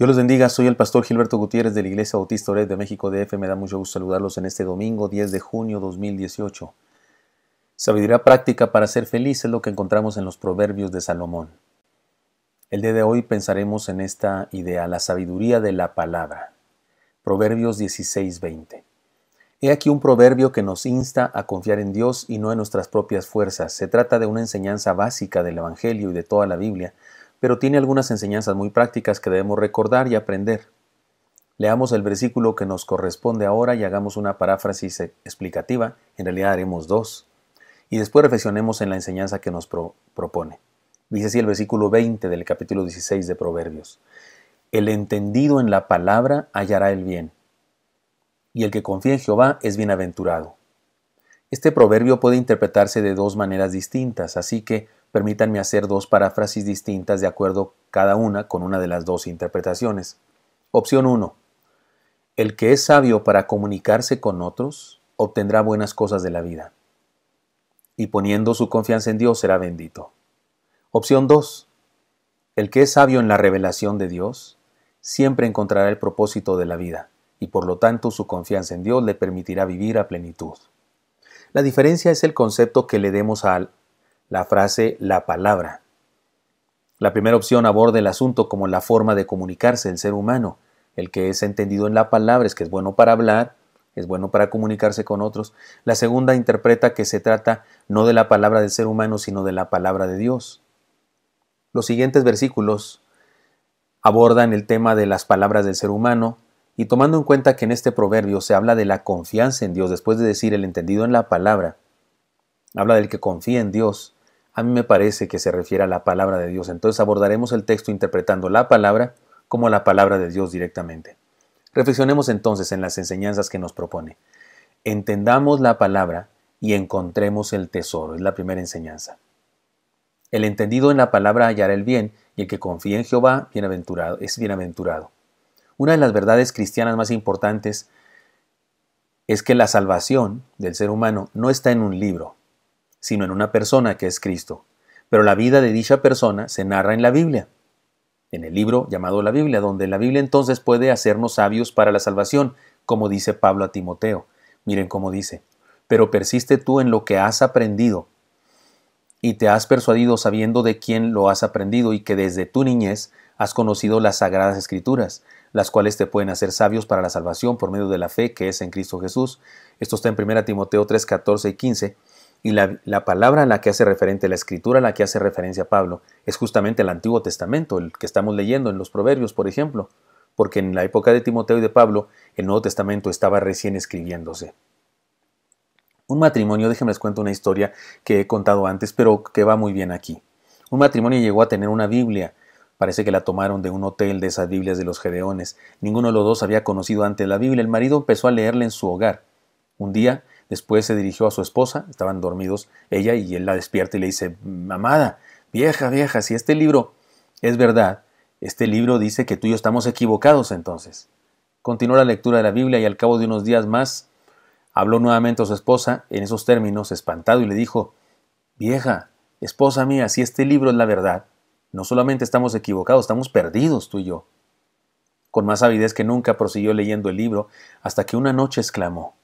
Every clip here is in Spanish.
Dios los bendiga, soy el pastor Gilberto Gutiérrez de la Iglesia Bautista Ored de México DF. Me da mucho gusto saludarlos en este domingo 10 de junio 2018. Sabiduría práctica para ser feliz es lo que encontramos en los proverbios de Salomón. El día de hoy pensaremos en esta idea, la sabiduría de la palabra. Proverbios 16:20. He aquí un proverbio que nos insta a confiar en Dios y no en nuestras propias fuerzas. Se trata de una enseñanza básica del Evangelio y de toda la Biblia pero tiene algunas enseñanzas muy prácticas que debemos recordar y aprender. Leamos el versículo que nos corresponde ahora y hagamos una paráfrasis explicativa, en realidad haremos dos, y después reflexionemos en la enseñanza que nos propone. Dice así el versículo 20 del capítulo 16 de Proverbios. El entendido en la palabra hallará el bien, y el que confía en Jehová es bienaventurado. Este proverbio puede interpretarse de dos maneras distintas, así que Permítanme hacer dos paráfrasis distintas de acuerdo cada una con una de las dos interpretaciones. Opción 1. El que es sabio para comunicarse con otros obtendrá buenas cosas de la vida. Y poniendo su confianza en Dios será bendito. Opción 2. El que es sabio en la revelación de Dios siempre encontrará el propósito de la vida y por lo tanto su confianza en Dios le permitirá vivir a plenitud. La diferencia es el concepto que le demos al la frase la palabra. La primera opción aborda el asunto como la forma de comunicarse el ser humano. El que es entendido en la palabra es que es bueno para hablar, es bueno para comunicarse con otros. La segunda interpreta que se trata no de la palabra del ser humano, sino de la palabra de Dios. Los siguientes versículos abordan el tema de las palabras del ser humano y tomando en cuenta que en este proverbio se habla de la confianza en Dios, después de decir el entendido en la palabra, habla del que confía en Dios, a mí me parece que se refiere a la palabra de Dios. Entonces abordaremos el texto interpretando la palabra como la palabra de Dios directamente. Reflexionemos entonces en las enseñanzas que nos propone. Entendamos la palabra y encontremos el tesoro. Es la primera enseñanza. El entendido en la palabra hallará el bien, y el que confía en Jehová bienaventurado, es bienaventurado. Una de las verdades cristianas más importantes es que la salvación del ser humano no está en un libro, sino en una persona que es Cristo. Pero la vida de dicha persona se narra en la Biblia, en el libro llamado la Biblia, donde la Biblia entonces puede hacernos sabios para la salvación, como dice Pablo a Timoteo. Miren cómo dice, pero persiste tú en lo que has aprendido y te has persuadido sabiendo de quién lo has aprendido y que desde tu niñez has conocido las sagradas escrituras, las cuales te pueden hacer sabios para la salvación por medio de la fe que es en Cristo Jesús. Esto está en 1 Timoteo 3, 14 y 15 y la, palabra a la que hace referencia, la escritura a la que hace referencia Pablo, es justamente el Antiguo Testamento, el que estamos leyendo en los Proverbios, por ejemplo, porque en la época de Timoteo y de Pablo, el Nuevo Testamento estaba recién escribiéndose. Un matrimonio, déjenme les cuento una historia que he contado antes, pero que va muy bien aquí. Un matrimonio llegó a tener una Biblia, Parece que la tomaron de un hotel de esas Biblias de los Gedeones. Ninguno de los dos había conocido antes la Biblia. El marido empezó a leerla en su hogar. Un día Después se dirigió a su esposa, estaban dormidos ella y él la despierta y le dice, mamada, vieja, vieja, si este libro es verdad, este libro dice que tú y yo estamos equivocados entonces. Continuó la lectura de la Biblia y al cabo de unos días más habló nuevamente a su esposa en esos términos, espantado, y le dijo, vieja, esposa mía, si este libro es la verdad, no solamente estamos equivocados, estamos perdidos tú y yo. Con más avidez que nunca prosiguió leyendo el libro, hasta que una noche exclamó,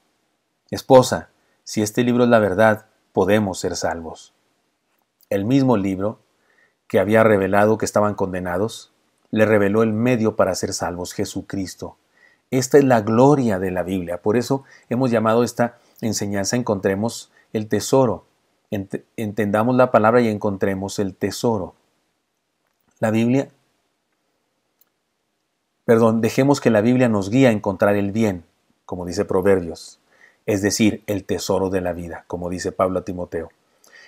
Esposa, si este libro es la verdad, podemos ser salvos. El mismo libro que había revelado que estaban condenados, le reveló el medio para ser salvos, Jesucristo. Esta es la gloria de la Biblia. Por eso hemos llamado esta enseñanza Encontremos el tesoro. entendamos la palabra y encontremos el tesoro. La Biblia, perdón, dejemos que la Biblia nos guíe a encontrar el bien, como dice Proverbios es decir, el tesoro de la vida, como dice Pablo a Timoteo.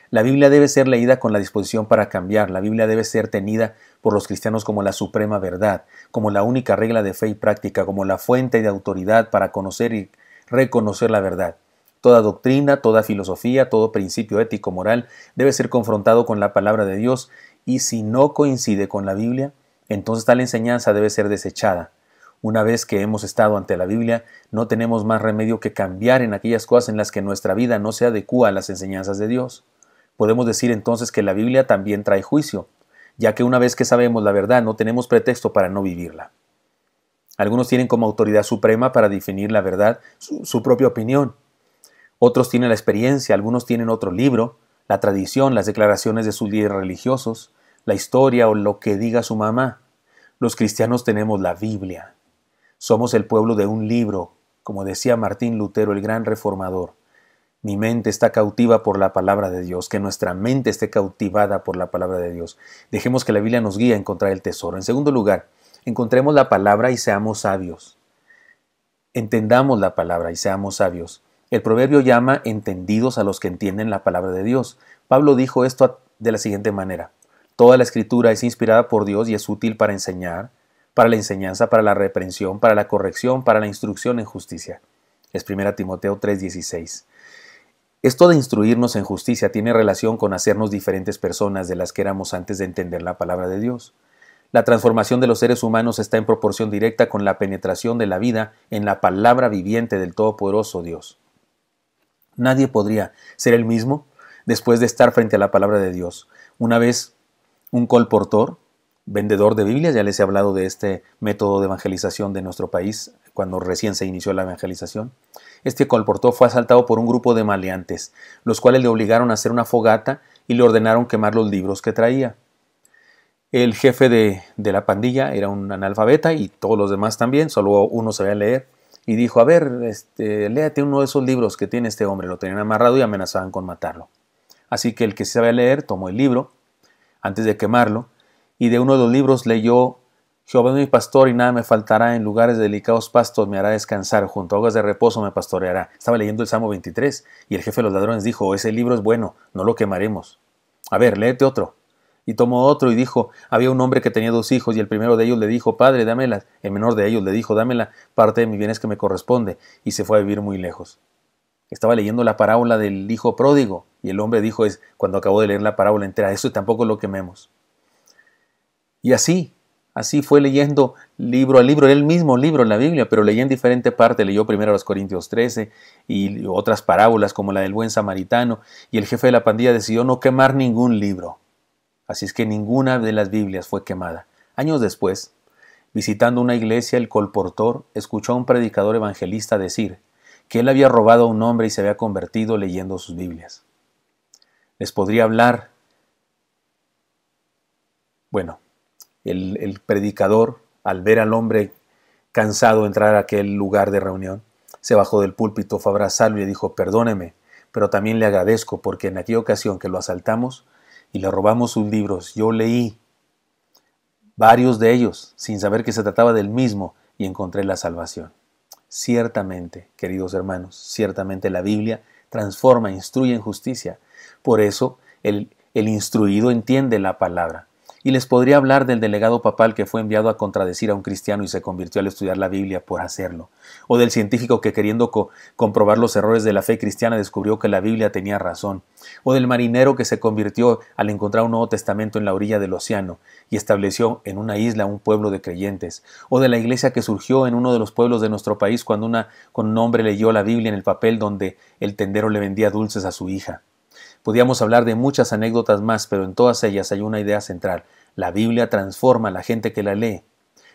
La Biblia debe ser leída con la disposición para cambiar, la Biblia debe ser tenida por los cristianos como la suprema verdad, como la única regla de fe y práctica, como la fuente de autoridad para conocer y reconocer la verdad. Toda doctrina, toda filosofía, todo principio ético moral debe ser confrontado con la palabra de Dios y si no coincide con la Biblia, entonces tal enseñanza debe ser desechada. Una vez que hemos estado ante la Biblia, no tenemos más remedio que cambiar en aquellas cosas en las que nuestra vida no se adecúa a las enseñanzas de Dios. Podemos decir entonces que la Biblia también trae juicio, ya que una vez que sabemos la verdad no tenemos pretexto para no vivirla. Algunos tienen como autoridad suprema para definir la verdad su, propia opinión. Otros tienen la experiencia, algunos tienen otro libro, la tradición, las declaraciones de sus líderes religiosos, la historia o lo que diga su mamá. Los cristianos tenemos la Biblia, somos el pueblo de un libro, como decía Martín Lutero, el gran reformador. Mi mente está cautiva por la palabra de Dios, que nuestra mente esté cautivada por la palabra de Dios. Dejemos que la Biblia nos guíe a encontrar el tesoro. En segundo lugar, encontremos la palabra y seamos sabios. Entendamos la palabra y seamos sabios. El proverbio llama entendidos a los que entienden la palabra de Dios. Pablo dijo esto de la siguiente manera. Toda la escritura es inspirada por Dios y es útil para enseñar, para la enseñanza, para la reprensión, para la corrección, para la instrucción en justicia. Es 1 Timoteo 3:16. Esto de instruirnos en justicia tiene relación con hacernos diferentes personas de las que éramos antes de entender la palabra de Dios. La transformación de los seres humanos está en proporción directa con la penetración de la vida en la palabra viviente del Todopoderoso Dios. Nadie podría ser el mismo después de estar frente a la palabra de Dios. Una vez un colportor vendedor de Biblias, ya les he hablado de este método de evangelización de nuestro país cuando recién se inició la evangelización. Este colportó fue asaltado por un grupo de maleantes, los cuales le obligaron a hacer una fogata y le ordenaron quemar los libros que traía. El jefe de, la pandilla era un analfabeta y todos los demás también, solo uno sabía leer, y dijo, a ver, léate este, uno de esos libros que tiene este hombre, lo tenían amarrado y amenazaban con matarlo. Así que el que sabía leer tomó el libro, antes de quemarlo, y de uno de los libros leyó, Jehová es mi pastor y nada me faltará, en lugares delicados pastos me hará descansar, junto a aguas de reposo me pastoreará. Estaba leyendo el Salmo 23 y el jefe de los ladrones dijo, ese libro es bueno, no lo quemaremos. A ver, léete otro. Y tomó otro y dijo, había un hombre que tenía dos hijos y el primero de ellos le dijo, Padre, dámela. El menor de ellos le dijo, dámela, parte de mis bienes que me corresponde. Y se fue a vivir muy lejos. Estaba leyendo la parábola del hijo pródigo y el hombre dijo, es cuando acabó de leer la parábola entera, eso tampoco lo quememos. Y así, así fue leyendo libro a libro, el mismo libro en la Biblia, pero leía en diferente parte, leyó primero los Corintios 13 y otras parábolas como la del buen samaritano, y el jefe de la pandilla decidió no quemar ningún libro. Así es que ninguna de las Biblias fue quemada. Años después, visitando una iglesia, el colportor escuchó a un predicador evangelista decir que él había robado a un hombre y se había convertido leyendo sus Biblias. Les podría hablar. Bueno, el, predicador, al ver al hombre cansado entrar a aquel lugar de reunión, se bajó del púlpito, fue a abrazarlo y dijo, perdóneme, pero también le agradezco porque en aquella ocasión que lo asaltamos y le robamos sus libros, yo leí varios de ellos sin saber que se trataba del mismo y encontré la salvación. Ciertamente, queridos hermanos, ciertamente la Biblia transforma, instruye en justicia. Por eso el instruido entiende la palabra y les podría hablar del delegado papal que fue enviado a contradecir a un cristiano y se convirtió al estudiar la Biblia por hacerlo, o del científico que queriendo comprobar los errores de la fe cristiana descubrió que la Biblia tenía razón, o del marinero que se convirtió al encontrar un Nuevo Testamento en la orilla del océano y estableció en una isla un pueblo de creyentes, o de la iglesia que surgió en uno de los pueblos de nuestro país cuando una con un hombre leyó la Biblia en el papel donde el tendero le vendía dulces a su hija. Podíamos hablar de muchas anécdotas más, pero en todas ellas hay una idea central. La Biblia transforma a la gente que la lee,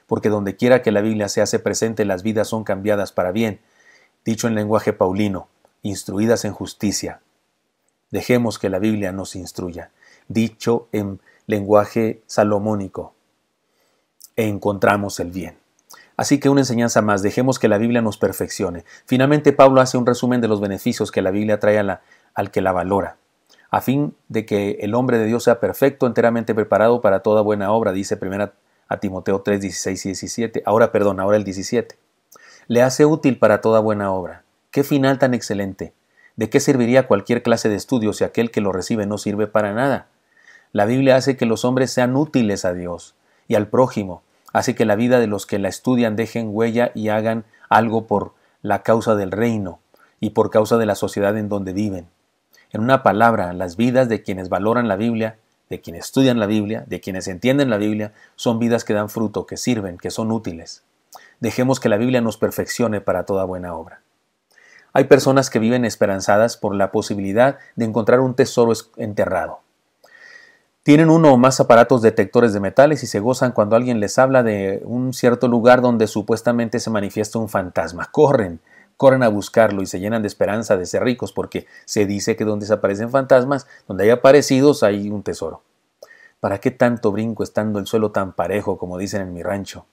porque donde quiera que la Biblia se hace presente, las vidas son cambiadas para bien. Dicho en lenguaje paulino, instruidas en justicia. Dejemos que la Biblia nos instruya. Dicho en lenguaje salomónico, encontramos el bien. Así que una enseñanza más, dejemos que la Biblia nos perfeccione. Finalmente Pablo hace un resumen de los beneficios que la Biblia trae al que la valora a fin de que el hombre de Dios sea perfecto, enteramente preparado para toda buena obra, dice 1 a Timoteo 3, 16 y 17. Ahora, perdón, ahora el 17. Le hace útil para toda buena obra. ¡Qué final tan excelente! ¿De qué serviría cualquier clase de estudio si aquel que lo recibe no sirve para nada? La Biblia hace que los hombres sean útiles a Dios y al prójimo, hace que la vida de los que la estudian dejen huella y hagan algo por la causa del reino y por causa de la sociedad en donde viven en una palabra, las vidas de quienes valoran la Biblia, de quienes estudian la Biblia, de quienes entienden la Biblia, son vidas que dan fruto, que sirven, que son útiles. Dejemos que la Biblia nos perfeccione para toda buena obra. Hay personas que viven esperanzadas por la posibilidad de encontrar un tesoro enterrado. Tienen uno o más aparatos detectores de metales y se gozan cuando alguien les habla de un cierto lugar donde supuestamente se manifiesta un fantasma. Corren, corren a buscarlo y se llenan de esperanza de ser ricos porque se dice que donde desaparecen fantasmas, donde hay aparecidos, hay un tesoro. ¿Para qué tanto brinco estando el suelo tan parejo como dicen en mi rancho?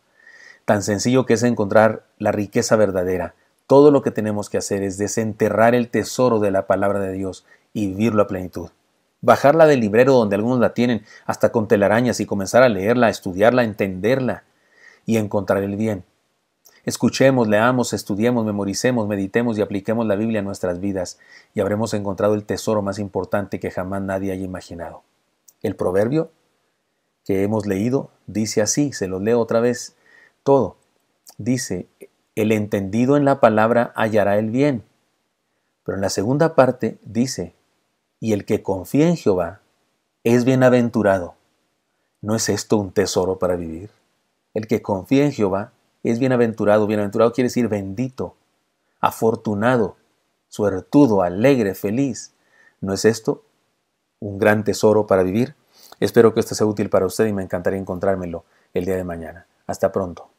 Tan sencillo que es encontrar la riqueza verdadera. Todo lo que tenemos que hacer es desenterrar el tesoro de la palabra de Dios y vivirlo a plenitud. Bajarla del librero donde algunos la tienen, hasta con telarañas y comenzar a leerla, estudiarla, a entenderla y encontrar el bien Escuchemos, leamos, estudiemos, memoricemos, meditemos y apliquemos la Biblia a nuestras vidas y habremos encontrado el tesoro más importante que jamás nadie haya imaginado. El proverbio que hemos leído dice así, se lo leo otra vez todo. Dice, el entendido en la palabra hallará el bien. Pero en la segunda parte dice, y el que confía en Jehová es bienaventurado. ¿No es esto un tesoro para vivir? El que confía en Jehová es bienaventurado. Bienaventurado quiere decir bendito, afortunado, suertudo, alegre, feliz. ¿No es esto un gran tesoro para vivir? Espero que esto sea útil para usted y me encantaría encontrármelo el día de mañana. Hasta pronto.